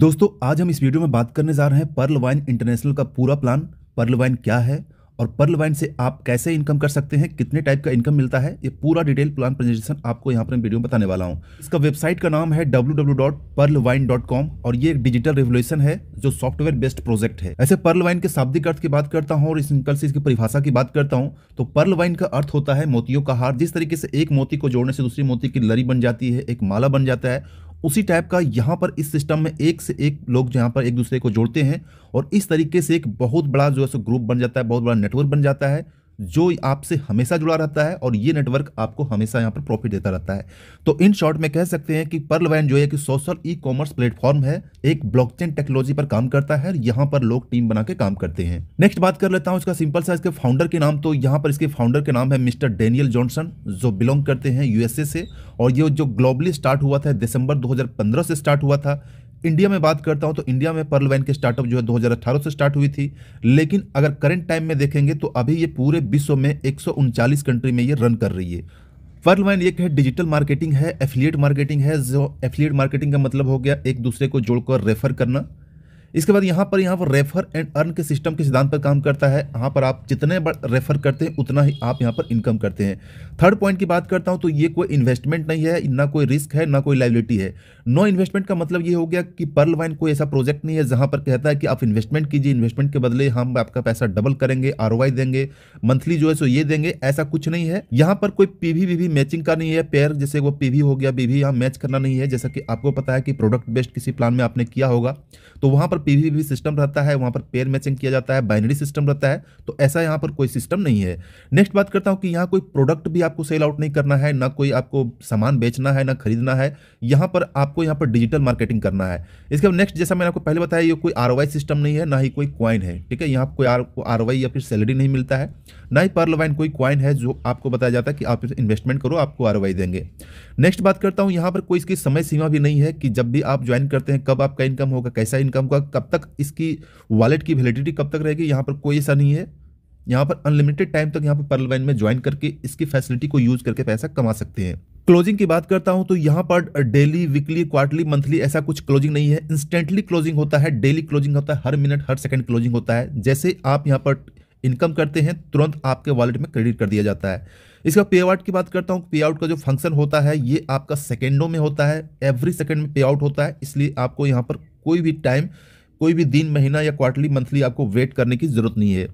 दोस्तों आज हम इस वीडियो में बात करने जा रहे हैं पर्ल वाइन इंटरनेशनल का पूरा प्लान पर्ल वाइन क्या है और पर्ल वाइन से आप कैसे इनकम कर सकते हैं कितने टाइप का इनकम मिलता है ये पूरा डिटेल प्लान प्रेजेंटेशन आपको यहाँ पर वीडियो में बताने वाला हूँ इसका वेबसाइट का नाम है डब्ल्यू और ये एक डिजिटल रेवोल्यूशन है जो सॉफ्टवेयर बेस्ड प्रोजेक्ट है ऐसे पर्ल वाइन के शाब्दिक अर्थ की बात करता हूँ और इस इनकल से इसकी परिभाषा की बात करता हूँ तो पर्ल वाइन का अर्थ होता है मोतियों का हार जिस तरीके से एक मोती को जोड़ने से दूसरी मोती की लरी बन जाती है एक माला बन जाता है उसी टाइप का यहाँ पर इस सिस्टम में एक से एक लोग यहाँ पर एक दूसरे को जोड़ते हैं और इस तरीके से एक बहुत बड़ा जो है सो ग्रुप बन जाता है बहुत बड़ा नेटवर्क बन जाता है जो आपसे हमेशा जुड़ा रहता है और ये नेटवर्क आपको हमेशा यहाँ पर प्रॉफिट देता रहता है तो इन शॉर्ट में कह सकते हैं कि पर्ल वैन जो है कि सोशल ई कॉमर्स प्लेटफॉर्म है एक ब्लॉकचेन टेक्नोलॉजी पर काम करता है यहाँ पर लोग टीम बना के काम करते हैं नेक्स्ट बात कर लेता हूँ इसका सिंपल सा इसके फाउंडर के नाम तो यहाँ पर इसके फाउंडर के नाम है मिस्टर डेनियल जॉनसन जो बिलोंग करते हैं यूएसए से और ये जो ग्लोबली स्टार्ट हुआ था दिसंबर दो से स्टार्ट हुआ था इंडिया में बात करता हूं तो इंडिया में पर्ल वैन की स्टार्टअप जो है 2018 से स्टार्ट हुई थी लेकिन अगर करंट टाइम में देखेंगे तो अभी ये पूरे विश्व में एक कंट्री में ये रन कर रही है पर्ल वैन एक है डिजिटल मार्केटिंग है एफिलिएट मार्केटिंग है जो एफिलिएट मार्केटिंग का मतलब हो गया एक दूसरे को जोड़कर रेफर करना इसके बाद यहाँ पर यहाँ पर रेफर एंड अर्न के सिस्टम के सिद्धांत पर काम करता है यहाँ पर आप जितने रेफर करते हैं उतना ही आप यहाँ पर इनकम करते हैं थर्ड पॉइंट की बात करता हूँ तो ये कोई इन्वेस्टमेंट नहीं है ना कोई रिस्क है ना कोई लाइबिलिटी है नो इन्वेस्टमेंट का मतलब ये हो गया कि पर्ल वाइन कोई ऐसा प्रोजेक्ट नहीं है जहाँ पर कहता है कि आप इन्वेस्टमेंट कीजिए इन्वेस्टमेंट के बदले हम आपका पैसा डबल करेंगे आर देंगे मंथली जो है सो ये देंगे ऐसा कुछ नहीं है यहाँ पर कोई पीवी वीवी मैचिंग का नहीं है पेयर जैसे वो पीवी हो गया बीवी यहाँ मैच करना नहीं है जैसा कि आपको पता है कि प्रोडक्ट बेस्ड किसी प्लान में आपने किया होगा तो वहाँ पर पीवीपी सिस्टम रहता है वहाँ पर पेयर मैचिंग किया जाता है बाइनरी सिस्टम रहता है तो ऐसा यहाँ पर कोई सिस्टम नहीं है नेक्स्ट बात करता हूँ कि यहाँ कोई प्रोडक्ट भी आपको सेल आउट नहीं करना है ना कोई आपको सामान बेचना है ना खरीदना है यहाँ पर आपको यहाँ पर डिजिटल मार्केटिंग करना है इसके बाद नेक्स्ट जैसा मैंने आपको पहले बताया ये कोई आर सिस्टम नहीं है ना ही कोई क्वाइन है ठीक है यहाँ कोई आर या फिर सैलरी नहीं मिलता है ना ही पर लवाइन कोई क्वाइन है जो आपको बताया जाता है कि आप इन्वेस्टमेंट करो आपको आर देंगे नेक्स्ट बात करता हूँ यहाँ पर कोई इसकी समय सीमा भी नहीं है कि जब भी आप ज्वाइन करते हैं कब आपका इनकम होगा कैसा इनकम होगा कब तक इसकी वॉलेट की वैलिडिटी कब तक रहेगी यहाँ पर कोई ऐसा नहीं है यहाँ पर अनलिमिटेड टाइम तक यहाँ पर पर्ल वाइन में ज्वाइन करके इसकी फैसिलिटी को यूज करके पैसा कमा सकते हैं क्लोजिंग की बात करता हूं तो यहां पर डेली वीकली क्वार्टरली मंथली ऐसा कुछ क्लोजिंग नहीं है इंस्टेंटली क्लोजिंग होता है डेली क्लोजिंग होता है हर मिनट हर सेकंड क्लोजिंग होता है जैसे आप यहां पर इनकम करते हैं तुरंत आपके वॉलेट में क्रेडिट कर दिया जाता है इसका पे आउट की बात करता हूँ पे आउट का जो फंक्शन होता है ये आपका सेकेंडों में होता है एवरी सेकेंड में पे आउट होता है इसलिए आपको यहाँ पर कोई भी टाइम कोई भी दिन महीना या क्वार्टरली मंथली आपको वेट करने की ज़रूरत नहीं है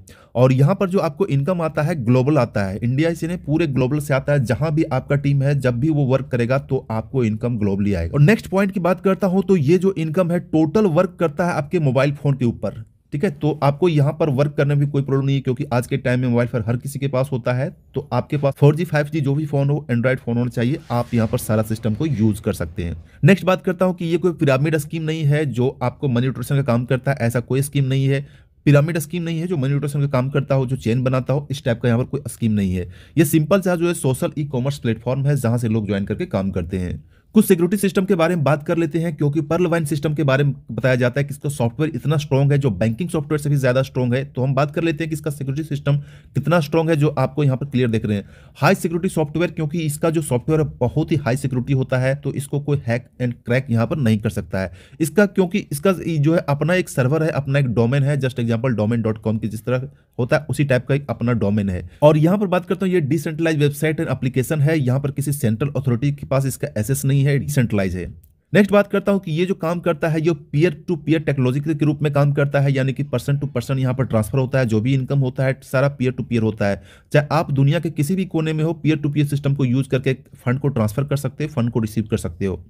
और यहाँ पर जो आपको इनकम आता है ग्लोबल आता है इंडिया इसी ने पूरे ग्लोबल से आता है जहां भी आपका टीम है जब भी वो वर्क करेगा तो आपको इनकम ग्लोबली आएगा और नेक्स्ट पॉइंट की बात करता हूं तो ये जो इनकम है टोटल वर्क करता है आपके मोबाइल फोन के ऊपर ठीक है तो आपको यहाँ पर वर्क करने में कोई प्रॉब्लम नहीं है क्योंकि आज के टाइम में मोबाइल फोन हर किसी के पास होता है तो आपके पास फोर जी फाइव जी जो भी फोन हो एंड्रॉइड फोन होना चाहिए आप यहाँ पर सारा सिस्टम को यूज कर सकते हैं नेक्स्ट बात करता हूँ कि ये कोई पिरामिड स्कीम नहीं है जो आपको मनी न्यूट्रेशन का काम करता है ऐसा कोई स्कीम नहीं है पिरामिड स्कीम नहीं है जो मनी न्यूट्रेशन का काम करता हो जो चेन बनाता हो इस टाइप का यहाँ पर कोई स्कीम नहीं है ये सिंपल सा जो है सोशल ई कॉमर्स प्लेटफॉर्म है जहाँ से लोग ज्वाइन करके काम करते हैं कुछ सिक्योरिटी सिस्टम के बारे में बात कर लेते हैं क्योंकि पर्ल वाइन सिस्टम के बारे में बताया जाता है कि इसका सॉफ्टवेयर इतना स्ट्रॉन्ग है जो बैंकिंग सॉफ्टवेयर से भी ज्यादा स्ट्रॉन्ग है तो हम बात कर लेते हैं कि इसका सिक्योरिटी सिस्टम कितना स्ट्रॉन्ग है जो आपको यहाँ पर क्लियर देख रहे हैं हाई सिक्योरिटी सॉफ्टवेयर क्योंकि इसका जो सॉफ्टवेयर बहुत ही हाई सिक्योरिटी होता है तो इसको कोई हैक एंड क्रैक यहाँ पर नहीं कर सकता है इसका क्योंकि इसका जो है अपना एक सर्वर है अपना एक डोमेन है जस्ट एग्जाम्पल डोमेन की जिस तरह होता है उसी टाइप का एक अपना डोमेन है और यहाँ पर बात करता हूँ ये डिसेंट्रलाइज वेबसाइट एंड एप्लीकेशन है यहाँ पर किसी सेंट्रल अथॉरिटी के पास इसका एसेस नहीं है डिसेंट्रलाइज है नेक्स्ट बात करता हूं कि ये जो काम करता है ये पीयर टू पीयर टेक्नोलॉजी के रूप में काम करता है यानी कि पर्सन टू पर्सन यहाँ पर ट्रांसफर होता है जो भी इनकम होता है सारा पीयर टू पीयर होता है चाहे आप दुनिया के किसी भी कोने में हो पीयर टू पीयर सिस्टम को यूज करके फंड को ट्रांसफर कर सकते हो फंड को रिसीव कर सकते हो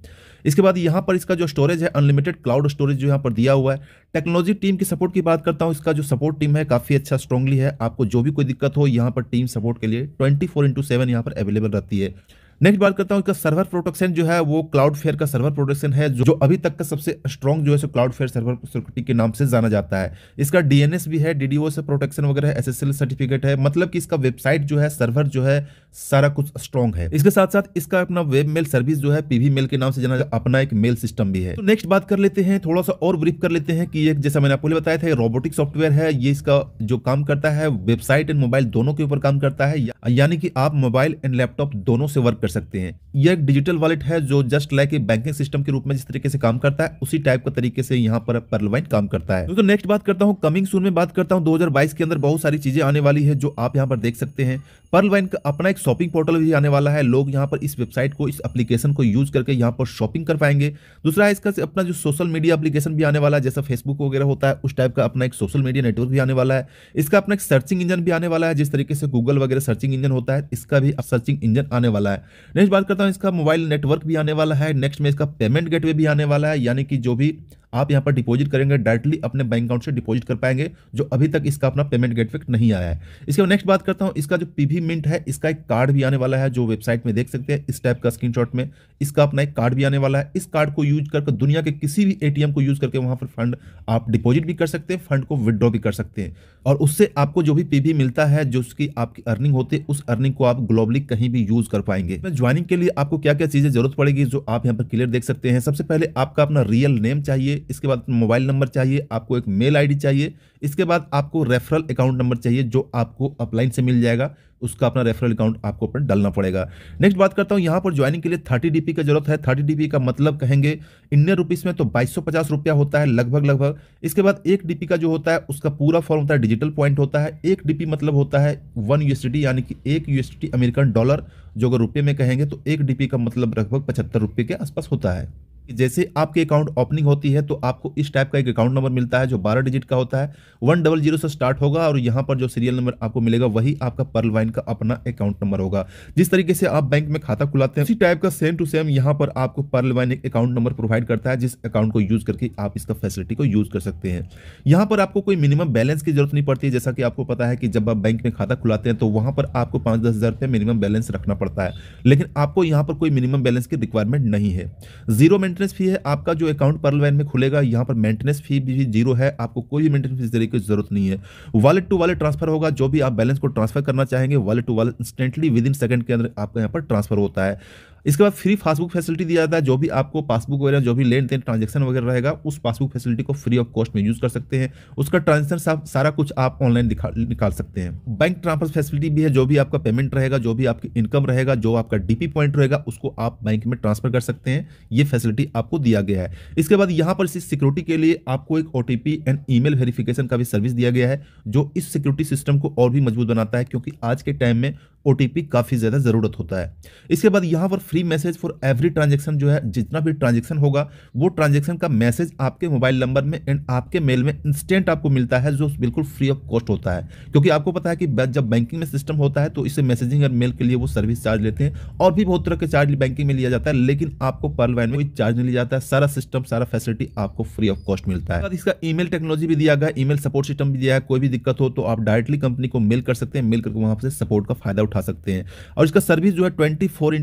इसके बाद यहाँ पर इसका जो स्टोरेज है अनलिमिटेड क्लाउड स्टोरेज जो यहाँ पर दिया हुआ है टेक्नोलॉजी टीम की सपोर्ट की बात करता हूँ इसका जो सपोर्ट टीम है काफ़ी अच्छा स्ट्रॉन्गली है आपको जो भी कोई दिक्कत हो यहाँ पर टीम सपोर्ट के लिए ट्वेंटी फोर इंटू सेवन यहाँ पर अवेलेबल रहती है नेक्स्ट बात करता हूँ इसका सर्वर प्रोटेक्शन जो है वो क्लाउड फेयर का सर्वर प्रोटेक्शन है जो अभी तक का सबसे स्ट्रॉन्ग जो है क्लाउड फेयर सर्वर सिक्योरिटी के नाम से जाना जाता है इसका डीएनएस भी है डीडीओ से प्रोटेक्शन वगैरह है एस सर्टिफिकेट है मतलब कि इसका वेबसाइट जो है सर्वर जो है सारा कुछ स्ट्रॉन्ग है इसके साथ साथ इसका अपना वेब मेल सर्विस जो है पीवी मेल के नाम से जाना अपना एक मेल सिस्टम भी है तो नेक्स्ट बात कर लेते हैं थोड़ा सा और ब्रीफ कर लेते हैं कि ये जैसा मैंने आपको बताया था रोबोटिक सॉफ्टवेयर है ये इसका जो काम करता है वेबसाइट एंड मोबाइल दोनों के ऊपर काम करता है यानी कि आप मोबाइल एंड लैपटॉप दोनों से वर्क कर सकते हैं यह एक डिजिटल वॉलेट है जो जस्ट लाइक बैंकिंग सिस्टम के रूप में जिस तरीके से काम करता है उसी टाइप का तरीके से यहाँ पर परलवाइन काम करता है तो, नेक्स्ट बात करता हूँ कमिंग सून में बात करता हूँ दो के अंदर बहुत सारी चीजें आने वाली है जो आप यहाँ पर देख सकते हैं पर्लवाइन का अपना एक शॉपिंग पोर्टल भी आने वाला है लोग यहाँ पर इस वेबसाइट को इस एप्लीकेशन को यूज करके यहाँ पर शॉपिंग कर पाएंगे दूसरा है इसका अपना जो सोशल मीडिया एप्लीकेशन भी आने वाला है जैसा फेसबुक वगैरह होता है उस टाइप का अपना एक सोशल मीडिया नेटवर्क भी आने वाला है इसका अपना एक सर्चिंग इंजन भी आने वाला है जिस तरीके से गूगल वगैरह सर्चिंग इंजन होता है इसका भी सर्चिंग इंजन आने वाला है नेक्स्ट बात करता हूँ इसका मोबाइल नेटवर्क भी आने वाला है नेक्स्ट में इसका पेमेंट गेटवे भी आने वाला है यानी कि जो भी आप यहाँ पर डिपॉजिट करेंगे डायरेक्टली अपने बैंक अकाउंट से डिपॉजिट कर पाएंगे जो अभी तक इसका अपना पेमेंट गेटवे नहीं आया है इसके बाद नेक्स्ट बात करता हूँ इसका जो पीवी मिंट है इसका एक कार्ड भी आने वाला है जो वेबसाइट में देख सकते हैं इस टाइप का स्क्रीनशॉट में इसका अपना एक कार्ड भी आने वाला है इस कार्ड को यूज करके दुनिया के किसी भी ए को यूज करके वहाँ पर फंड आप डिपोजिट भी कर सकते हैं फंड को विदड्रॉ भी कर सकते हैं और उससे आपको जो भी पीवी मिलता है जो उसकी आपकी अर्निंग होती है उस अर्निंग को आप ग्लोबली कहीं भी यूज कर पाएंगे ज्वाइनिंग के लिए आपको क्या क्या चीजें जरूरत पड़ेगी जो आप यहाँ पर क्लियर देख सकते हैं सबसे पहले आपका अपना रियल नेम चाहिए इसके बाद मोबाइल नंबर चाहिए आपको एक मेल आईडी चाहिए इसके बाद आपको रेफरल अकाउंट नंबर चाहिए जो आपको अपलाइन से मिल जाएगा उसका अपना रेफरल अकाउंट आपको अपना डालना पड़ेगा नेक्स्ट बात करता हूँ यहाँ पर ज्वाइनिंग के लिए थर्टी डी का जरूरत है थर्टी डी का मतलब कहेंगे इंडियन रुपीस में तो बाईस रुपया होता है लगभग लगभग इसके बाद एक डी का जो होता है उसका पूरा फॉर्म होता है डिजिटल पॉइंट होता है एक डी मतलब होता है वन यू यानी कि एक यू अमेरिकन डॉलर जो अगर रुपये में कहेंगे तो एक डी का मतलब लगभग पचहत्तर रुपये के आसपास होता है जैसे आपके अकाउंट ओपनिंग होती है तो आपको इस टाइप का एक अकाउंट नंबर मिलता है जो 12 डिजिट का होता है वन डबल जीरो से स्टार्ट होगा और यहाँ पर जो सीरियल नंबर आपको मिलेगा वही आपका पर्ल वाइन का अपना अकाउंट नंबर होगा जिस तरीके से आप बैंक में खाता खुलाते हैं उसी टाइप का सेम टू सेम यहाँ पर आपको पर्ल वाइन एक अकाउंट नंबर प्रोवाइड करता है जिस अकाउंट को यूज करके आप इसका फैसिलिटी को यूज कर सकते हैं यहाँ पर आपको कोई मिनिमम बैलेंस की जरूरत नहीं पड़ती जैसा कि आपको पता है कि जब आप बैंक में खाता खुलाते हैं तो वहाँ पर आपको पाँच दस हज़ार रुपये मिनिमम बैलेंस रखना पड़ता है लेकिन आपको यहाँ पर कोई मिनिमम बैलेंस की रिक्वायरमेंट नहीं है जीरो मेंटेनेंस फी है आपका जो अकाउंट पर्ल वैन में खुलेगा यहाँ पर मेंटेनेंस फी भी जीरो है आपको कोई भी मेंटेनेंस फीस देने की जरूरत नहीं है वॉलेट टू वॉलेट ट्रांसफर होगा जो भी आप बैलेंस को ट्रांसफर करना चाहेंगे wallet to wallet instantly within second के अंदर आपका यहाँ पर ट्रांसफर होता है इसके बाद फ्री पासबुक फैसिलिटी दिया जाता है जो भी आपको पासबुक वगैरह जो भी लेन देन ट्रांजेक्शन वगैरह रहेगा उस पासबुक फैसिलिटी को फ्री ऑफ कॉस्ट में यूज कर सकते हैं उसका ट्रांजेक्शन सारा कुछ आप ऑनलाइन निकाल सकते हैं बैंक ट्रांसफर फैसिलिटी भी है जो भी आपका पेमेंट रहेगा जो भी आपकी इनकम रहेगा जो आपका डीपी पॉइंट रहेगा उसको आप बैंक में ट्रांसफर कर सकते हैं ये फैसिलिटी आपको दिया गया है इसके बाद यहाँ पर इस सिक्योरिटी के लिए आपको एक ओ एंड ईमेल वेरिफिकेशन का भी सर्विस दिया गया है जो इस सिक्योरिटी सिस्टम को और भी मजबूत बनाता है क्योंकि आज के टाइम में ओ काफ़ी ज़्यादा ज़रूरत होता है इसके बाद यहाँ पर free message for every transaction जो है जितना भी ट्रांजेक्शन होगा वो ट्रांजेक्शन का मैसेज आपके मोबाइल नंबर में एंड आपके मेल में इंस्टेंट आपको मिलता है जो बिल्कुल फ्री ऑफ कॉस्ट होता है क्योंकि आपको पता है कि जब बैंकिंग में सिस्टम होता है तो इसे मैसेजिंग और मेल के लिए वो सर्विस चार्ज लेते हैं और भी बहुत तरह के चार्ज बैंकिंग में लिया जाता है लेकिन आपको पर्ल वैन में कोई चार्ज नहीं लिया जाता है सारा सिस्टम सारा फैसिलिटी आपको फ्री ऑफ कॉस्ट मिलता है इसका ई टेक्नोलॉजी भी दिया गया ई सपोर्ट सिस्टम भी दिया है कोई भी दिक्कत हो तो आप डायरेक्टली कंपनी को मेल कर सकते हैं मेल करके वहां से सपोर्ट का फायदा उठा सकते हैं और इसका सर्विस जो है ट्वेंटी फोर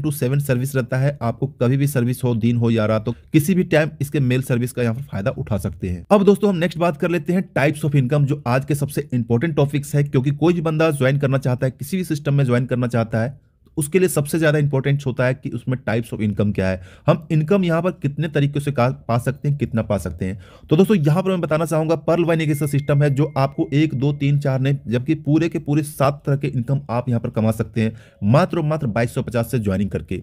सर्विस सर्विस रहता है आपको कभी भी सर्विस हो दिन हो या रात हो किसी भी टाइम इसके मेल सर्विस का यहाँ पर फायदा उठा सकते हैं अब दोस्तों हम नेक्स्ट बात कर लेते हैं टाइप्स ऑफ इनकम जो आज के सबसे इंपॉर्टेंट टॉपिक्स है क्योंकि कोई भी बंदा ज्वाइन करना चाहता है किसी भी सिस्टम में ज्वाइन करना चाहता है उसके लिए सबसे ज़्यादा इंपॉर्टेंट होता है कि उसमें टाइप्स ऑफ इनकम क्या है हम इनकम यहां पर कितने तरीके से पा सकते हैं कितना पा सकते हैं तो दोस्तों यहां पर मैं बताना चाहूंगा पर्ल वाइन एक ऐसा सिस्टम है जो आपको एक दो तीन चार नहीं जबकि पूरे के पूरे सात तरह के इनकम आप यहां पर कमा सकते हैं मात्र मात्र बाईस से ज्वाइनिंग करके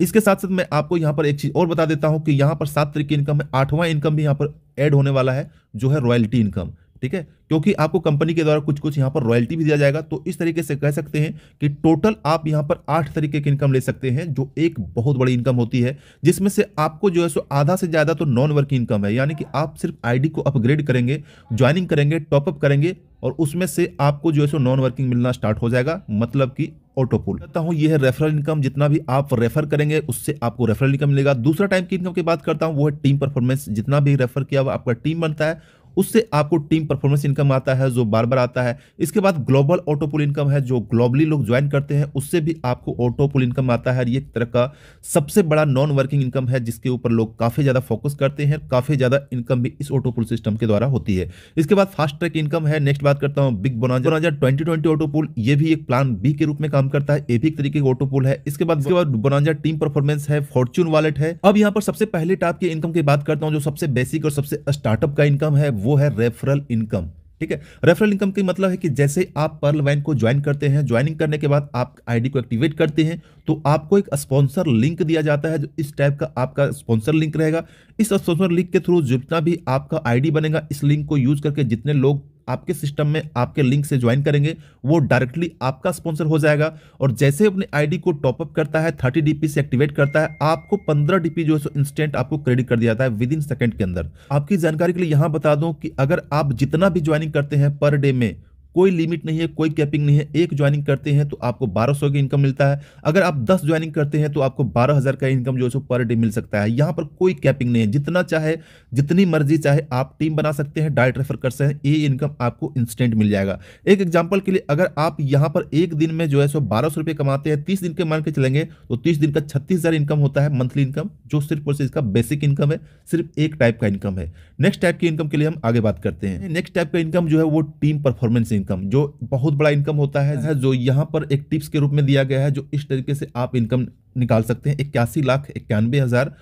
इसके साथ साथ मैं आपको यहां पर एक चीज़ और बता देता हूं कि यहां पर सात तरीके इनकम है आठवां इनकम भी यहां पर एड होने वाला है जो है रॉयल्टी इनकम ठीक है क्योंकि आपको कंपनी के द्वारा कुछ कुछ यहाँ पर रॉयल्टी भी दिया जाएगा तो इस तरीके से कह सकते हैं कि टोटल आप यहाँ पर आठ तरीके की इनकम ले सकते हैं जो एक बहुत बड़ी इनकम होती है जिसमें से आपको जो है सो आधा से ज़्यादा तो नॉन वर्किंग इनकम है यानी कि आप सिर्फ आई को अपग्रेड करेंगे ज्वाइनिंग करेंगे टॉपअप करेंगे और उसमें से आपको जो है सो नॉन वर्किंग मिलना स्टार्ट हो जाएगा मतलब कि ऑटोपुल करता हूँ यह है रेफरल इनकम जितना भी आप रेफर करेंगे उससे आपको रेफरल इनकम मिलेगा दूसरा टाइम की इनकम की बात करता हूँ वो है टीम परफॉर्मेंस जितना भी रेफर किया हुआ आपका टीम बनता है उससे आपको टीम परफॉर्मेंस इनकम आता है जो बार बार आता है इसके बाद ग्लोबल ऑटो पुल इनकम है जो ग्लोबली लोग ज्वाइन करते हैं उससे भी आपको ऑटो पुल इनकम आता है ये तरह का सबसे बड़ा नॉन वर्किंग इनकम है जिसके ऊपर लोग काफ़ी ज़्यादा फोकस करते हैं काफ़ी ज़्यादा इनकम भी इस ऑटो पुल सिस्टम के द्वारा होती है इसके बाद फास्ट ट्रैक इनकम है नेक्स्ट बात करता हूँ big bonanza bonanza twenty twenty auto pool ये भी एक प्लान बी के रूप में काम करता है ये भी एक तरीके का ऑटो पुल है इसके बाद इसके बाद बोनाजा टीम परफॉर्मेंस है फॉर्चून वॉलेट है अब यहाँ पर सबसे पहले टाइप के इनकम की बात करता हूँ जो सबसे बेसिक और सबसे स्टार्टअप का इनकम है वो है रेफरल इनकम ठीक है रेफरल इनकम का मतलब है कि जैसे आप पर्ल वाइन को ज्वाइन करते हैं ज्वाइनिंग करने के बाद आप आईडी को एक्टिवेट करते हैं तो आपको एक स्पॉन्सर लिंक दिया जाता है जो इस टाइप का आपका स्पॉन्सर लिंक रहेगा इस स्पॉन्सर लिंक के थ्रू जितना भी आपका आईडी बनेगा इस लिंक को यूज करके जितने लोग आपके सिस्टम में आपके लिंक से ज्वाइन करेंगे वो डायरेक्टली आपका स्पॉन्सर हो जाएगा और जैसे अपने आईडी को टॉपअप करता है थर्टी डीपी से एक्टिवेट करता है आपको पंद्रह डीपी जो है इंस्टेंट आपको क्रेडिट कर दिया जाता है विद इन सेकंड के अंदर आपकी जानकारी के लिए यहां बता दूं कि अगर आप जितना भी ज्वाइनिंग करते हैं पर डे में कोई लिमिट नहीं है कोई कैपिंग नहीं है एक ज्वाइनिंग करते हैं तो आपको 1200 की इनकम मिलता है अगर आप 10 ज्वाइनिंग करते हैं तो आपको 12000 का इनकम जो है पर डे मिल सकता है यहाँ पर कोई कैपिंग नहीं है जितना चाहे जितनी मर्जी चाहे आप टीम बना सकते हैं डायरेक्ट रेफर कर सकते हैं ये इनकम आपको इंस्टेंट मिल जाएगा एक एग्जाम्पल के लिए अगर आप यहाँ पर एक दिन में जो है सो बारह सौ कमाते हैं तीस दिन के मान के चलेंगे तो तीस दिन का छत्तीस इनकम होता है मंथली इनकम जो सिर्फ और सिर्फ इसका बेसिक इनकम है सिर्फ एक टाइप का इनकम है नेक्स्ट टाइप की इनकम के लिए हम आगे बात करते हैं नेक्स्ट टाइप का इनकम जो है वो टीम परफॉर्मेंस इनकम इनकम जो बहुत बड़ा इनकम होता है हाँ। जो यहाँ पर एक टिप्स के रूप में दिया गया है जो इस तरीके से आप इनकम निकाल सकते हैं इक्यासी लाख इक्यानवे हज़ार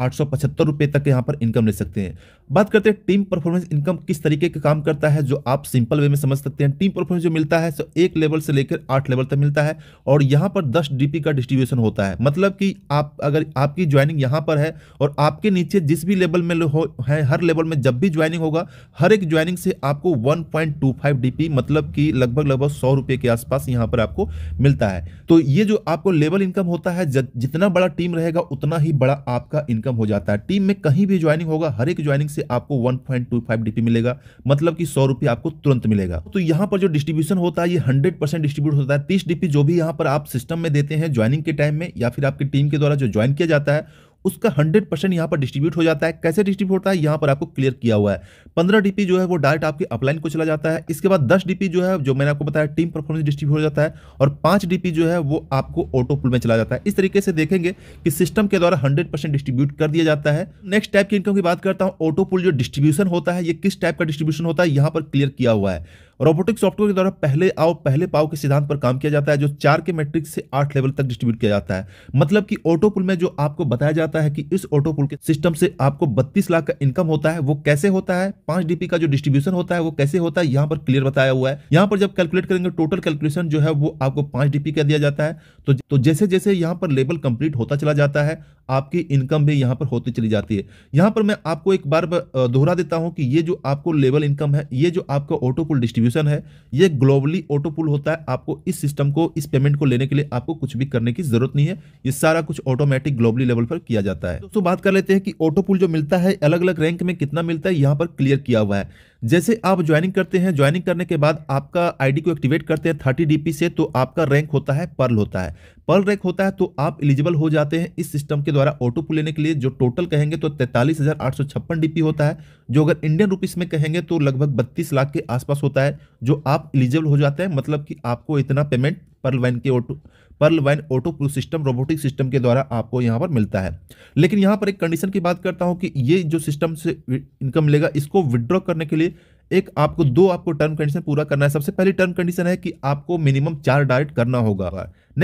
आठ सौ पचहत्तर रुपये तक यहाँ पर इनकम ले सकते हैं बात करते हैं टीम परफॉर्मेंस इनकम किस तरीके का काम करता है जो आप सिंपल वे में समझ सकते हैं टीम परफॉर्मेंस जो मिलता है सो एक लेवल से लेकर आठ लेवल तक मिलता है और यहाँ पर दस डीपी का डिस्ट्रीब्यूशन होता है मतलब कि आप अगर आपकी ज्वाइनिंग यहाँ पर है और आपके नीचे जिस भी लेवल में हो है हर लेवल में जब भी ज्वाइनिंग होगा हर एक ज्वाइनिंग से आपको वन पॉइंट मतलब कि लगभग लगभग सौ के आसपास यहाँ पर आपको मिलता है तो ये जो आपको लेवल इनकम होता है जितना बड़ा टीम रहेगा उतना ही बड़ा आपका इनकम हो जाता है टीम में कहीं भी ज्वाइनिंग होगा हर एक ज्वाइनिंग से से आपको 1.25 डीपी मिलेगा मतलब कि सौ रुपये आपको तुरंत मिलेगा तो यहाँ पर जो डिस्ट्रीब्यूशन होता है ये 100 परसेंट डिस्ट्रीब्यूट होता है तीस डीपी जो भी यहाँ पर आप सिस्टम में देते हैं ज्वाइनिंग के टाइम में या फिर आपकी टीम के द्वारा जो ज्वाइन किया जाता है उसका हंड्रेड परसेंट यहाँ पर डिस्ट्रीब्यूट हो जाता है कैसे डिस्ट्रीब्यूट होता है यहाँ पर आपको क्लियर किया हुआ है पंद्रह डीपी जो है वो डायरेक्ट आपके अपलाइन को चला जाता है इसके बाद दस डीपी जो है जो मैंने आपको बताया टीम परफॉर्मेंस डिस्ट्रीब्यूट हो जाता है और पांच डीपी जो है वो आपको ऑटो पुल में चला जाता है इस तरीके से देखेंगे कि सिस्टम के द्वारा हंड्रेड डिस्ट्रीब्यूट कर दिया जाता है नेक्स्ट टाइप की इनकम की बात करता हूँ ऑटो पुल जो डिस्ट्रीब्यूशन होता है ये किस टाइप का डिस्ट्रीब्यूशन होता है यहाँ पर क्लियर किया हुआ है रोबोटिक सॉफ्टवेयर के द्वारा पहले आओ पहले पाओ के सिद्धांत पर काम किया जाता है जो चार के मैट्रिक से आठ लेवल तक डिस्ट्रीब्यूट किया जाता है मतलब कि ऑटो पुल में जो आपको बताया जाता है कि इस ऑटो पुल के सिस्टम से आपको बत्तीस लाख का इनकम होता है वो कैसे होता है पांच डीपी का जो डिस्ट्रीब्यूशन होता है वो कैसे होता है यहाँ पर क्लियर बताया हुआ है यहाँ पर जब कैलकुलेट करेंगे टोटल कैलकुलेशन जो है वो आपको पांच डीपी का दिया जाता है तो, तो जैसे जैसे यहाँ पर लेवल कंप्लीट होता चला जाता है आपकी इनकम भी यहाँ पर होती चली जाती है यहाँ पर मैं आपको एक बार दोहरा देता हूँ कि ये जो आपको लेवल इनकम है ये जो आपका ऑटो पुल डिस्ट्रीब्यूशन डिस्ट्रीब्यूशन है ये ग्लोबली ऑटो पुल होता है आपको इस सिस्टम को इस पेमेंट को लेने के लिए आपको कुछ भी करने की जरूरत नहीं है ये सारा कुछ ऑटोमेटिक ग्लोबली लेवल पर किया जाता है दोस्तों बात कर लेते हैं कि ऑटो पुल जो मिलता है अलग अलग रैंक में कितना मिलता है यहाँ पर क्लियर किया हुआ है जैसे आप ज्वाइनिंग करते हैं ज्वाइनिंग करने के बाद आपका आईडी को एक्टिवेट करते हैं थर्टी डी से तो आपका रैंक होता है पर्ल होता है पर्ल रैंक होता है तो आप एलिजिबल हो जाते हैं इस सिस्टम के द्वारा ऑटो पुल लेने के लिए जो टोटल कहेंगे तो तैंतालीस हज़ार आठ सौ छप्पन डीपी होता है जो अगर इंडियन रुपीस में कहेंगे तो लगभग बत्तीस लाख के आसपास होता है जो आप एलिजिबल हो जाते हैं मतलब कि आपको इतना पेमेंट पर्ल वैन के auto pearl vine auto proof system robotic system के द्वारा आपको यहाँ पर मिलता है लेकिन यहाँ पर एक कंडीशन की बात करता हूँ कि ये जो सिस्टम से इनकम मिलेगा इसको विदड्रॉ करने के लिए एक आपको दो आपको टर्म कंडीशन पूरा करना है सबसे पहली टर्म कंडीशन है कि आपको मिनिमम चार डायरेक्ट करना होगा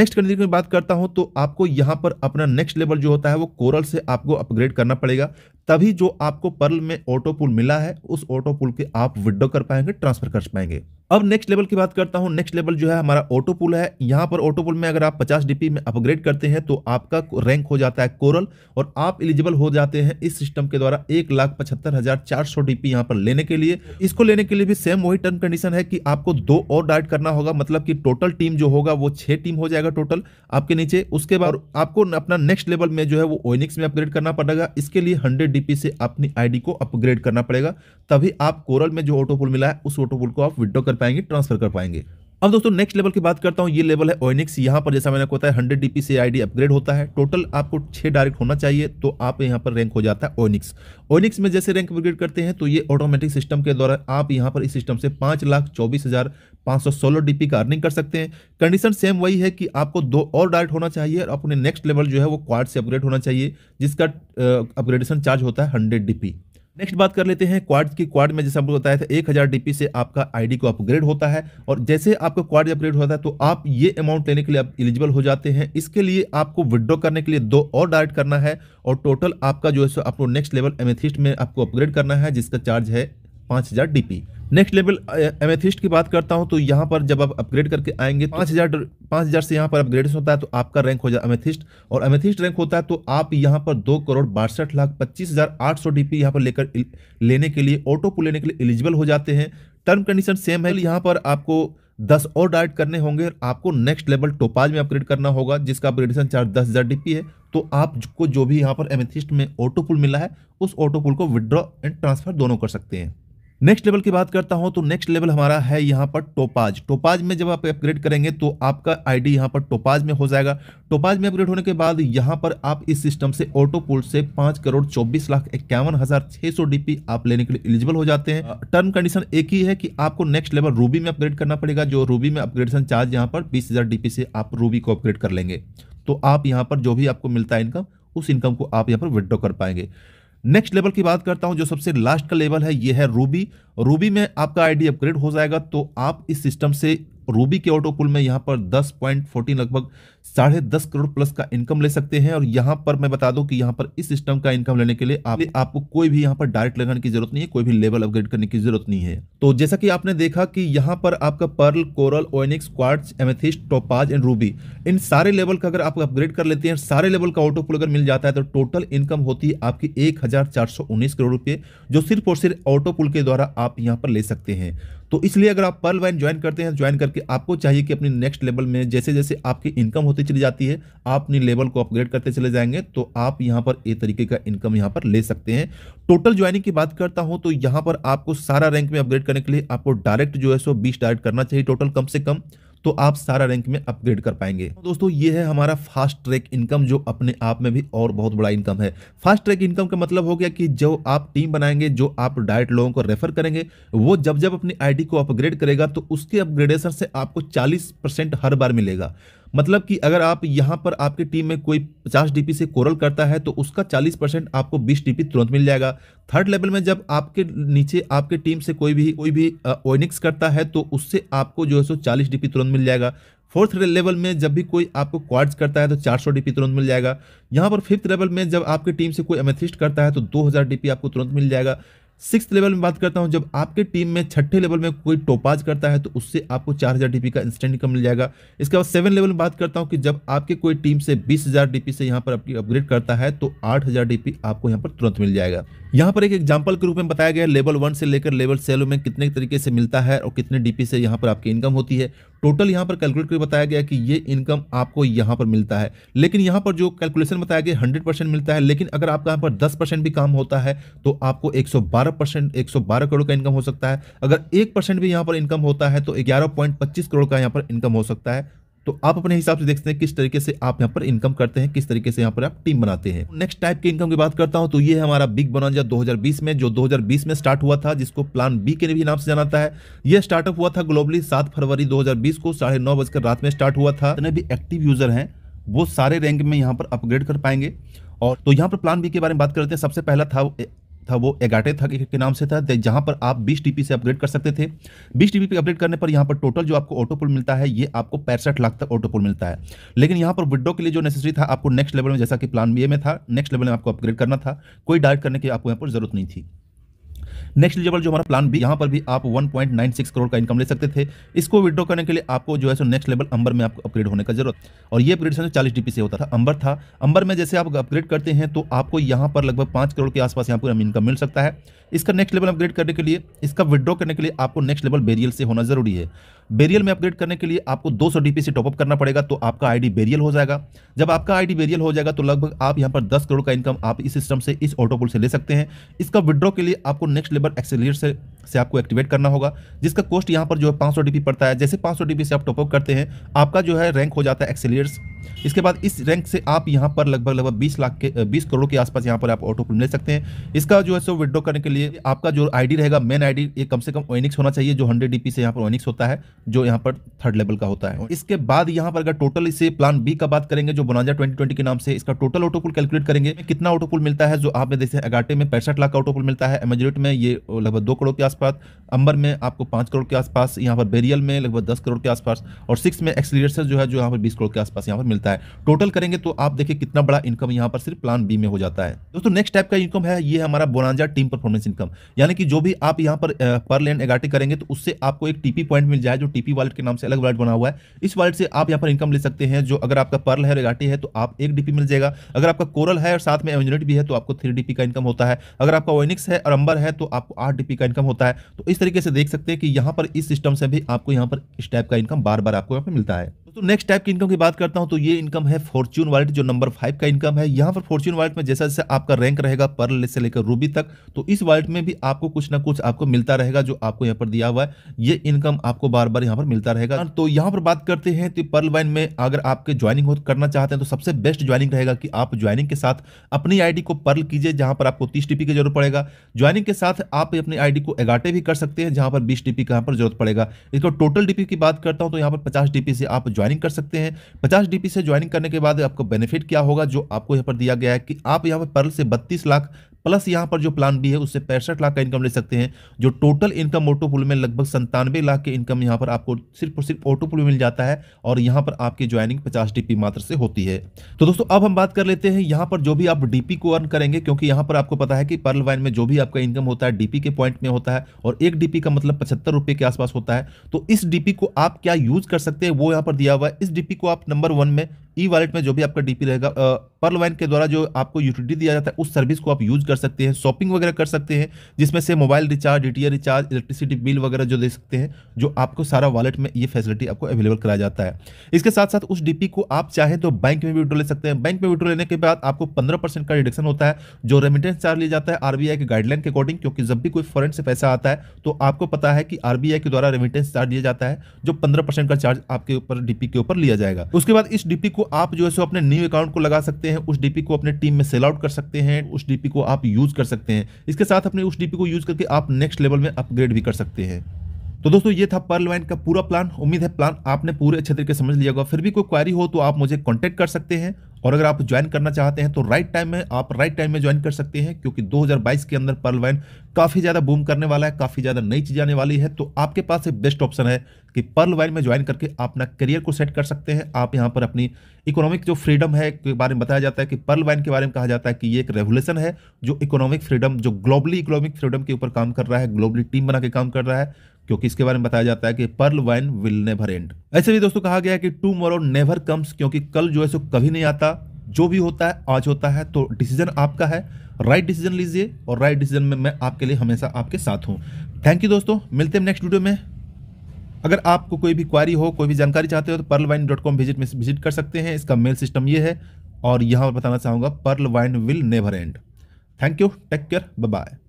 नेक्स्ट कंडीशन की बात करता हूं तो आपको यहां पर अपना नेक्स्ट लेवल जो होता है वो कोरल से आपको अपग्रेड करना पड़ेगा तभी जो आपको पर्ल में ऑटो पुल मिला है उस ऑटो पुल के आप विड्रो कर पाएंगे ट्रांसफर कर पाएंगे अब नेक्स्ट लेवल की बात करता हूं नेक्स्ट लेवल जो है हमारा ऑटो पुल है यहाँ पर ऑटो पुल में अगर आप 50 डीपी में अपग्रेड करते हैं तो आपका रैंक हो जाता है कोरल और आप एलिजिबल हो जाते हैं इस सिस्टम के द्वारा एक लाख पचहत्तर हजार चार सौ डीपी यहाँ पर लेने के लिए इसको लेने के लिए भी सेम वही टर्म कंडीशन है कि आपको दो और डाइट करना होगा मतलब की टोटल टीम जो होगा वो छह टीम हो जाएगा टोटल आपके नीचे उसके बाद आपको अपना नेक्स्ट लेवल में जो है वो ओइनिक्स में अपग्रेड करना पड़ेगा इसके लिए हंड्रेड डीपी से अपनी आईडी को अपग्रेड करना पड़ेगा तभी आप कोरल में जो ऑटो पुल मिला है उस ऑटो पुल को आप विड्रो कर पाएंगे ट्रांसफर कर पाएंगे अब दोस्तों नेक्स्ट लेवल की बात करता हूँ ये लेवल है ओएनएक्स यहाँ पर जैसा मैंने आपको बताया हंड्रेड डीपी से आई अपग्रेड होता है टोटल आपको छः डायरेक्ट होना चाहिए तो आप यहाँ पर रैंक हो जाता है ओनिक्स ओनिक्स में जैसे रैंक अपग्रेड करते हैं तो ये ऑटोमेटिक सिस्टम के द्वारा आप यहाँ पर इस सिस्टम से पाँच लाख चौबीस हज़ार पाँच सौ सोलह डीपी का अर्निंग कर सकते हैं कंडीशन सेम वही है कि आपको दो और डायरेक्ट होना चाहिए और अपने नेक्स्ट लेवल जो है वो क्वार से अपग्रेड होना चाहिए जिसका अपग्रेडेशन चार्ज होता है हंड्रेड डीपी नेक्स्ट बात कर लेते हैं क्वाड की क्वाड में जैसे आपको बताया था एक हज़ार डीपी से आपका आईडी को अपग्रेड होता है और जैसे आपका क्वाड अपग्रेड होता है तो आप ये अमाउंट लेने के लिए आप एलिजिबल हो जाते हैं इसके लिए आपको विड्रो करने के लिए दो और डायरेक्ट करना है और टोटल आपका जो है सो आपको नेक्स्ट लेवल एमेथिस्ट में आपको अपग्रेड करना है जिसका चार्ज है पाँच हज़ार डीपी नेक्स्ट लेवल एमेथिस्ट की बात करता हूँ तो यहाँ पर जब आप अपग्रेड करके आएंगे तो पाँच हज़ार पाँच हज़ार से यहाँ पर अपग्रेड होता है तो आपका रैंक हो जाए अमेथिस्ट और अमेथिस्ट रैंक होता है तो आप यहाँ पर दो करोड़ बासठ लाख पच्चीस हज़ार आठ सौ डी पी यहाँ पर लेकर लेने के लिए ऑटो पुल लेने के लिए एलिजिबल हो जाते हैं टर्म कंडीशन सेम है तो यहाँ पर आपको दस और डाइट करने होंगे और आपको नेक्स्ट लेवल टोपाज में अपग्रेड करना होगा जिसका अपग्रेडेशन चार्ज दस हज़ार डी है तो आपको जो भी यहाँ पर एमेथिस्ट में ऑटो पुल मिला है उस ऑटो पुल को विदड्रॉ एंड ट्रांसफ़र दोनों कर सकते हैं नेक्स्ट लेवल की बात करता हूं तो नेक्स्ट लेवल हमारा है यहाँ पर टोपाज टोपाज में जब आप अपग्रेड करेंगे तो आपका आईडी यहाँ पर टोपाज में हो जाएगा टोपाज में अपग्रेड होने के बाद यहाँ पर आप इस सिस्टम से ऑटो पुल से पांच करोड़ चौबीस लाख इक्यावन हज़ार छह सौ डीपी आप लेने के लिए एलिजिबल हो जाते हैं टर्म हाँ। कंडीशन एक ही है कि आपको नेक्स्ट लेवल रूबी में अपग्रेड करना पड़ेगा जो रूबी में अपग्रेडेशन चार्ज यहाँ पर बीस हज़ार डीपी से आप रूबी को अपग्रेड कर लेंगे तो आप यहाँ पर जो भी आपको मिलता है इनकम उस इनकम को आप यहाँ पर विड्रॉ कर पाएंगे नेक्स्ट लेवल की बात करता हूं जो सबसे लास्ट का लेवल है ये है रूबी रूबी में आपका आईडी अपग्रेड हो जाएगा तो आप इस सिस्टम से रूबी के ऑटो पुल में यहां पर 10.14 लगभग साढ़े दस करोड़ प्लस का इनकम ले सकते हैं और यहाँ पर मैं बता दूं कि यहाँ पर इस सिस्टम का इनकम लेने के लिए आप, आपको कोई भी यहाँ पर डायरेक्ट लगाने की जरूरत नहीं है कोई भी लेवल अपग्रेड करने की जरूरत नहीं है तो जैसा कि आपने देखा कि यहाँ पर आपका pearl coral onyx quartz amethyst topaz and ruby इन सारे लेवल का अगर आप अपग्रेड कर लेते हैं सारे लेवल का ऑटो पुल अगर मिल जाता है तो टोटल इनकम होती है आपकी एक करोड़ रुपये जो सिर्फ और सिर्फ ऑटो पुल के द्वारा आप यहाँ पर ले सकते हैं तो इसलिए अगर आप पर्ल वाइन ज्वाइन करते हैं ज्वाइन करके आपको चाहिए कि अपनी नेक्स्ट लेवल में जैसे जैसे आपकी इनकम होती होती चली जाती है आप अपनी लेवल को अपग्रेड करते चले जाएंगे तो आप यहाँ पर ए तरीके का इनकम यहाँ पर ले सकते हैं टोटल ज्वाइनिंग की बात करता हूँ तो यहाँ पर आपको सारा रैंक में अपग्रेड करने के लिए आपको डायरेक्ट जो है सो बीस डायरेक्ट करना चाहिए टोटल कम से कम तो आप सारा रैंक में अपग्रेड कर पाएंगे दोस्तों ये है हमारा फास्ट ट्रैक इनकम जो अपने आप में भी और बहुत बड़ा इनकम है फास्ट ट्रैक इनकम का मतलब हो गया कि जो आप टीम बनाएंगे जो आप डायरेक्ट लोगों को रेफर करेंगे वो जब जब अपनी आईडी को अपग्रेड करेगा तो उसके अपग्रेडेशन से आपको 40 परसेंट हर बार मिलेगा मतलब कि अगर आप यहाँ पर आपकी टीम में कोई 50 डीपी से कोरल करता है तो उसका 40 परसेंट आपको 20 डीपी तुरंत मिल जाएगा थर्ड लेवल में जब आपके नीचे आपके टीम से कोई भी कोई भी ओइनिक्स करता है तो उससे आपको जो है सो चालीस डीपी तुरंत मिल जाएगा फोर्थ लेवल में जब भी कोई आपको क्वार्ड्स करता है तो 400 डीपी तुरंत मिल जाएगा यहाँ पर फिफ्थ लेवल में जब आपकी टीम से कोई एमेथिस्ट करता है तो 2000 डीपी आपको तुरंत मिल जाएगा सिक्स लेवल में बात करता हूँ जब आपके टीम में छठे लेवल में कोई टोपाज करता है तो उससे आपको चार हज़ार डीपी का इंस्टेंट इनकम मिल जाएगा इसके बाद सेवन लेवल में बात करता हूँ कि जब आपके कोई टीम से बीस हज़ार डीपी से यहाँ पर अपग्रेड करता है तो आठ हज़ार डीपी आपको यहाँ पर तुरंत मिल जाएगा यहाँ पर एक एग्जाम्पल के रूप में बताया गया लेवल वन से लेकर लेवल सेलो में कितने तरीके से मिलता है और कितने डीपी से यहाँ पर आपकी इनकम होती है टोटल यहां पर कैलकुलेट करके बताया गया कि ये इनकम आपको यहां पर मिलता है लेकिन यहां पर जो कैलकुलेशन बताया गया हंड्रेड परसेंट मिलता है लेकिन अगर आपका यहां पर दस परसेंट भी काम होता है तो आपको एक सौ बारह परसेंट एक सौ बारह करोड़ का इनकम हो सकता है अगर एक परसेंट भी यहां पर इनकम होता है तो ग्यारह पॉइंट पच्चीस करोड़ का यहां पर इनकम हो सकता है तो आप अपने हिसाब से देखते हैं किस तरीके से आप यहाँ पर इनकम करते हैं किस तरीके से यहाँ पर आप टीम बनाते हैं नेक्स्ट टाइप के इनकम की बात करता हूँ तो ये हमारा बिग बनोजा 2020 में जो 2020 में स्टार्ट हुआ था जिसको प्लान बी के भी नाम से जाना है यह स्टार्टअप हुआ था ग्लोबली सात फरवरी 2020 को साढ़े नौ बजकर रात में स्टार्ट हुआ था जितने भी एक्टिव यूजर हैं वो सारे रैंक में यहाँ पर अपग्रेड कर पाएंगे और तो यहाँ पर प्लान बी के बारे में बात करते हैं सबसे पहला था था वो एगाटे था के, नाम से था जहां पर आप बीस टीपी से अपग्रेड कर सकते थे बीस टीपी पे अपग्रेड करने पर यहां पर टोटल जो आपको ऑटोपुल मिलता है ये आपको पैंसठ लाख तक ऑटोपुल मिलता है लेकिन यहां पर विड्रो के लिए जो नेसेसरी था आपको नेक्स्ट लेवल में जैसा कि प्लान बी में था नेक्स्ट लेवल में आपको अपग्रेड करना था कोई डायरेक्ट करने की आपको यहाँ पर जरूरत नहीं थी नेक्स्ट लेवल जो हमारा प्लान भी यहाँ पर भी आप 1.96 करोड़ का इनकम ले सकते थे इसको विड्रो करने के लिए आपको जो है सो नेक्स्ट लेवल अंबर में आपको अपग्रेड होने का जरूरत और ये अपग्रेड सर चालीस डीपी से होता था अंबर था अंबर में जैसे आप अपग्रेड करते हैं तो आपको यहाँ पर लगभग पाँच करोड़ के आसपास यहाँ पर इनकम मिल सकता है इसका नेक्स्ट लेवल अपग्रेड करने के लिए इसका विड्रॉ करने के लिए आपको नेक्स्ट लेवल बेरियल से होना जरूरी है बेरियल में अपग्रेड करने के लिए आपको 200 सौ डीपी से टॉपअप करना पड़ेगा तो आपका आईडी बेरियल हो जाएगा जब आपका आईडी बेरियल हो जाएगा तो लगभग आप यहाँ पर 10 करोड़ का इनकम आप इस सिस्टम से इस ऑटोपुल से ले सकते हैं इसका विड्रॉ के लिए आपको नेक्स्ट लेबर एक्सेलियर से से आपको एक्टिवेट करना होगा जिसका कॉस्ट यहाँ पर जो है पाँच पड़ता है जैसे पाँच से आप टॉपअप करते हैं आपका जो है रैंक हो जाता है एक्सेलियर्स इसके बाद इस रैंक से आप यहाँ पर लगभग लगभग बीस लाख के बीस करोड़ के आसपास यहाँ पर आप ऑटो ले सकते हैं इसका जो है सो विड्रो करने के लिए आपका जो आई रहेगा मेन आई ये कम से कम ओनिक्स होना चाहिए जो हंड्रेड डी से यहाँ पर ओनिक्स होता है जो यहाँ पर थर्ड लेवल का होता है इसके बाद यहाँ पर अगर टोटल इसे प्लान बी का बात करेंगे जो बनाजा ट्वेंटी के नाम से इसका टोटल ऑटो पुल कैलकुलेट करेंगे कितना ऑटो पुल मिलता है जो आप देखते हैं अगाटे में पैंसठ लाख का ऑटो पुल मिलता है एमेजरेट में ये लगभग दो करोड़ के आसपास अंबर में आपको पांच करोड़ के आसपास यहाँ पर बेरियल में लगभग दस करोड़ के आसपास और सिक्स में एक्सलीटर जो है जो यहाँ पर बीस करोड़ के आसपास यहाँ पर मिलता है टोटल करेंगे तो आप देखिए कितना बड़ा इनकम यहाँ पर सिर्फ प्लान बी में हो जाता है दोस्तों नेक्स्ट टाइप का इनकम है ये हमारा बोनाजा टीम परफॉर्मेंस इनकम यानी कि जो भी आप यहाँ पर पर लैंड एगार्टी करेंगे तो उससे आपको एक टीपी पॉइंट मिल जाए जो टीपी वॉलेट के नाम से अलग वॉलेट बना हुआ है इस वॉलेट से आप यहाँ पर इनकम ले सकते हैं जो अगर आपका पर्ल है एगार्टी है तो आप एक डीपी मिल जाएगा अगर आपका कोरल है और साथ में एवंजनेट भी है तो आपको थ्री डीपी का इनकम होता है अगर आपका ओनिक्स है और अंबर है तो आपको आठ डीपी का इनकम होता है तो इस तरीके से देख सकते हैं कि यहाँ पर इस सिस्टम से भी आपको यहाँ पर इस टाइप का इनकम बार बार आपको यहाँ पर मिलता है तो नेक्स्ट टाइप की इनकम की बात करता हूं तो ये इनकम है फॉर्च्यून वॉलेट जो नंबर फाइव का इनकम है यहां पर फॉर्च्यून वॉलेट में जैसा जैसे आपका रैंक रहेगा पर्ल से लेकर रूबी तक तो इस वॉलेट में भी आपको कुछ ना कुछ आपको मिलता रहेगा जो आपको यहां पर दिया हुआ है ये इनकम आपको बार बार यहाँ पर मिलता रहेगा तो यहाँ पर बात करते हैं तो पर्ल वाइन में अगर आपके ज्वाइनिंग करना चाहते हैं तो सबसे बेस्ट ज्वाइनिंग रहेगा कि आप ज्वाइनिंग के साथ अपनी आईडी को पर्ल कीजिए जहां पर आपको तीस टीपी की जरूरत पड़ेगा ज्वाइनिंग के साथ आप अपनी आईडी को एगाटे भी कर सकते हैं जहां पर बीस टीपी का यहाँ पर जरूरत पड़ेगा इसको टोटल डीपी की बात करता हूँ तो यहाँ पर पचास डीपी से आप ज्वाइन ज्वाइनिंग कर सकते हैं पचास डीपी से ज्वाइनिंग करने के बाद आपको बेनिफिट क्या होगा जो आपको यहाँ पर दिया गया है कि आप यहाँ पर पर्ल से बत्तीस लाख प्लस यहाँ पर जो प्लान भी है उससे पैंसठ लाख का इनकम ले सकते हैं जो टोटल इनकम ऑटो पुल में लगभग संतानवे लाख के इनकम यहाँ पर आपको सिर्फ और सिर्फ ऑटो पुल में मिल जाता है और यहाँ पर आपकी ज्वाइनिंग पचास डीपी मात्र से होती है तो दोस्तों अब हम बात कर लेते हैं यहाँ पर जो भी आप डीपी को अर्न करेंगे क्योंकि यहाँ पर आपको पता है कि पर्ल वाइन में जो भी आपका इनकम होता है डीपी के पॉइंट में होता है और एक डीपी का मतलब पचहत्तर रुपये के आसपास होता है तो इस डीपी को आप क्या यूज कर सकते हैं वो यहाँ पर दिया हुआ है इस डीपी को आप नंबर वन में ई वॉलेट में जो भी आपका डीपी रहेगा पर्ल वाइन के द्वारा जो आपको यूटिलिटी दिया जाता है उस सर्विस को आप यूज कर सकते हैं शॉपिंग वगैरह कर सकते हैं जिसमें से mobile recharge D recharge electricity bill वगैरह जो दे सकते हैं जो आपको सारा वॉलेट में ये फैसिलिटी आपको अवेलेबल कराया जाता है इसके साथ साथ उस डीपी को आप चाहे तो बैंक में भी विड्रो ले सकते हैं बैंक में विड्रो लेने के बाद आपको पंद्रह का रिडक्शन होता है जो रेमिटेंस चार्ज लिया जाता है आरबीआई के गाइडलाइन के अकॉर्डिंग क्योंकि जब भी कोई फॉरन से पैसा आता है तो आपको पता है कि आरबीआई के द्वारा रेमिटेंस चार्ज लिया जाता है जो पंद्रह का चार्ज आपके ऊपर डीपी के ऊपर लिया जाएगा उसके बाद इस डीपी को आप जो है सो अपने न्यू अकाउंट को लगा सकते हैं उस डीपी को अपने टीम में सेल आउट कर सकते हैं उस डीपी को आप यूज कर सकते हैं इसके साथ अपने उस डीपी को यूज करके आप नेक्स्ट लेवल में अपग्रेड भी कर सकते हैं तो दोस्तों ये था पर्ल वाइन का पूरा प्लान उम्मीद है प्लान आपने पूरे अच्छे तरीके समझ लिया होगा फिर भी कोई क्वारी हो तो आप मुझे कॉन्टैक्ट कर सकते हैं और अगर आप ज्वाइन करना चाहते हैं तो राइट टाइम में आप राइट टाइम में ज्वाइन कर सकते हैं क्योंकि 2022 के अंदर पर्ल वाइन काफ़ी ज़्यादा बूम करने वाला है काफ़ी ज़्यादा नई चीज़ आने वाली है तो आपके पास एक बेस्ट ऑप्शन है कि पर्ल वाइन में ज्वाइन करके आप अपना करियर को सेट कर सकते हैं आप यहाँ पर अपनी इकोनॉमिक जो फ्रीडम है के बारे में बताया जाता है कि पर्ल वाइन के बारे में कहा जाता है कि ये एक रेवोल्यूशन है जो इकोनॉमिक फ्रीडम जो ग्लोबली इकोनॉमिक फ्रीडम के ऊपर काम कर रहा है ग्लोबली टीम बना के काम कर रहा है क्योंकि इसके बारे में बताया जाता है कि pearl vine will never end ऐसे भी दोस्तों कहा गया है कि टू मोरो नेवर कम्स क्योंकि कल जो है सो कभी नहीं आता जो भी होता है आज होता है तो डिसीजन आपका है राइट डिसीजन लीजिए और राइट डिसीजन में मैं आपके लिए हमेशा आपके साथ हूँ थैंक यू दोस्तों मिलते हैं नेक्स्ट वीडियो में अगर आपको कोई भी क्वारी हो कोई भी जानकारी चाहते हो तो pearl vine dot com visit में विजिट कर सकते हैं इसका मेल सिस्टम ये है और यहाँ पर बताना चाहूँगा pearl vine will never end thank you take care bye